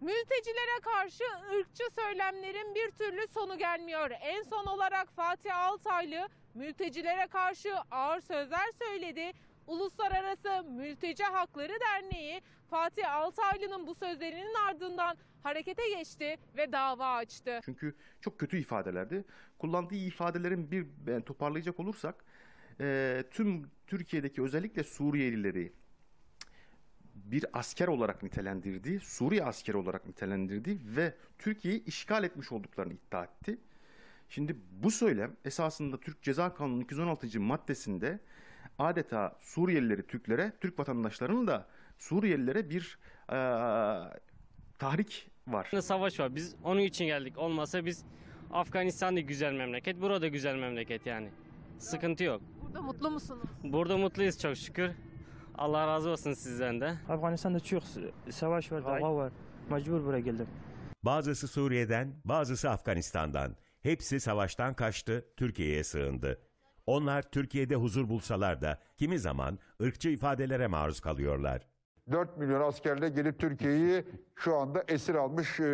Mültecilere karşı ırkçı söylemlerin bir türlü sonu gelmiyor. En son olarak Fatih Altaylı mültecilere karşı ağır sözler söyledi. Uluslararası Mülteci Hakları Derneği Fatih Altaylı'nın bu sözlerinin ardından harekete geçti ve dava açtı. Çünkü çok kötü ifadelerdi. Kullandığı ifadelerin bir yani toparlayacak olursak e, tüm Türkiye'deki özellikle Suriyelileri, bir asker olarak nitelendirdiği, Suriye askeri olarak nitelendirdiği ve Türkiye'yi işgal etmiş olduklarını iddia etti. Şimdi bu söylem esasında Türk Ceza Kanunu 216. maddesinde adeta Suriyelileri Türklere, Türk vatandaşlarının da Suriyelilere bir e, tahrik var. Savaş var. Biz onun için geldik. Olmasa biz Afganistan'da güzel memleket. Burada güzel memleket yani. Sıkıntı yok. Burada mutlu musunuz? Burada mutluyuz çok şükür. Allah razı olsun sizden de. Afganistan'da çok savaş var, dava var. Mecbur buraya geldim. Bazısı Suriye'den, bazısı Afganistan'dan. Hepsi savaştan kaçtı, Türkiye'ye sığındı. Onlar Türkiye'de huzur bulsalar da kimi zaman ırkçı ifadelere maruz kalıyorlar. 4 milyon askerle gelip Türkiye'yi şu anda esir almış e,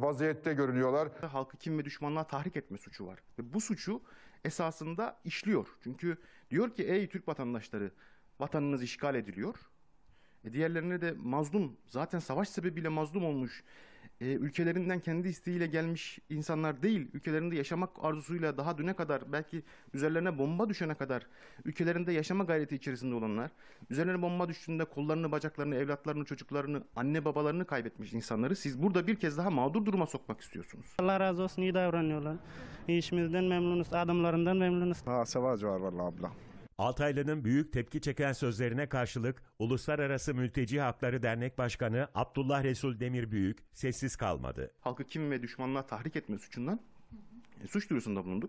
vaziyette görünüyorlar. Halkı kim ve düşmanlığa tahrik etme suçu var. Ve bu suçu esasında işliyor. Çünkü diyor ki ey Türk vatandaşları vatanınız işgal ediliyor. E diğerlerine de mazlum, zaten savaş sebebiyle mazlum olmuş, e, ülkelerinden kendi isteğiyle gelmiş insanlar değil, ülkelerinde yaşamak arzusuyla daha düne kadar, belki üzerlerine bomba düşene kadar, ülkelerinde yaşama gayreti içerisinde olanlar, üzerlerine bomba düştüğünde kollarını, bacaklarını, evlatlarını, çocuklarını, anne babalarını kaybetmiş insanları siz burada bir kez daha mağdur duruma sokmak istiyorsunuz. Allah razı olsun, iyi davranıyorlar. İşimizden memnunuz, adamlarından memnunuz. Ha, sevaz var vallahi abla. Altaylı'nın büyük tepki çeken sözlerine karşılık Uluslararası Mülteci Hakları Dernek Başkanı Abdullah Resul Demir büyük sessiz kalmadı. Halkı kim ve düşmanlığa tahrik etme suçundan e, suç duyurusunda bulundu.